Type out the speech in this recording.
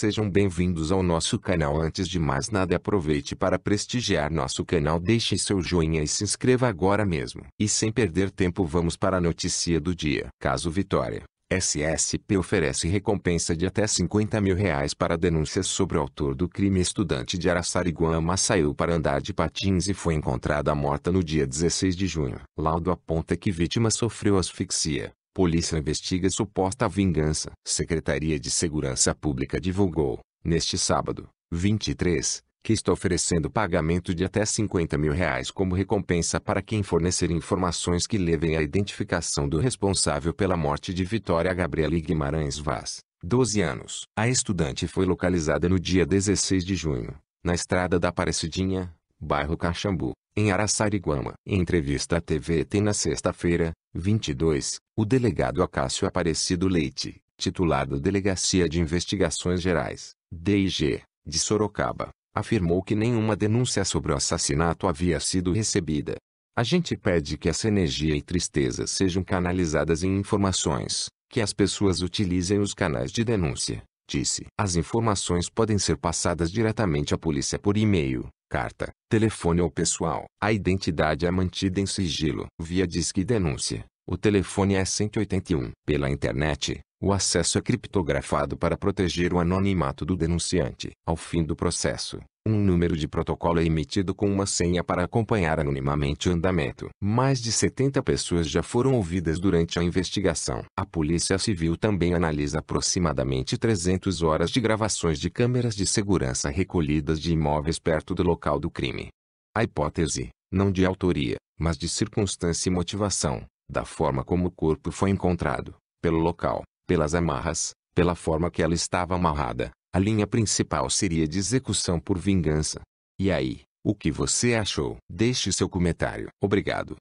Sejam bem-vindos ao nosso canal. Antes de mais nada, aproveite para prestigiar nosso canal. Deixe seu joinha e se inscreva agora mesmo. E sem perder tempo, vamos para a notícia do dia. Caso Vitória. SSP oferece recompensa de até 50 mil reais para denúncias sobre o autor do crime estudante de Araçariguama saiu para andar de patins e foi encontrada morta no dia 16 de junho. Laudo aponta que vítima sofreu asfixia, Polícia investiga suposta vingança. Secretaria de Segurança Pública divulgou, neste sábado, 23, que está oferecendo pagamento de até 50 mil reais como recompensa para quem fornecer informações que levem à identificação do responsável pela morte de Vitória Gabriela Guimarães Vaz, 12 anos. A estudante foi localizada no dia 16 de junho, na estrada da Aparecidinha, bairro Caxambu, em Araçariguama, em entrevista à TV tem na sexta-feira, 22, o delegado Acácio Aparecido Leite, titulado Delegacia de Investigações Gerais, DIG, de Sorocaba, afirmou que nenhuma denúncia sobre o assassinato havia sido recebida. A gente pede que essa energia e tristeza sejam canalizadas em informações, que as pessoas utilizem os canais de denúncia, disse. As informações podem ser passadas diretamente à polícia por e-mail, carta, telefone ou pessoal. A identidade é mantida em sigilo. Via disque denúncia. O telefone é 181. Pela internet, o acesso é criptografado para proteger o anonimato do denunciante. Ao fim do processo, um número de protocolo é emitido com uma senha para acompanhar anonimamente o andamento. Mais de 70 pessoas já foram ouvidas durante a investigação. A Polícia Civil também analisa aproximadamente 300 horas de gravações de câmeras de segurança recolhidas de imóveis perto do local do crime. A hipótese, não de autoria, mas de circunstância e motivação, da forma como o corpo foi encontrado, pelo local, pelas amarras, pela forma que ela estava amarrada, a linha principal seria de execução por vingança. E aí, o que você achou? Deixe seu comentário. Obrigado.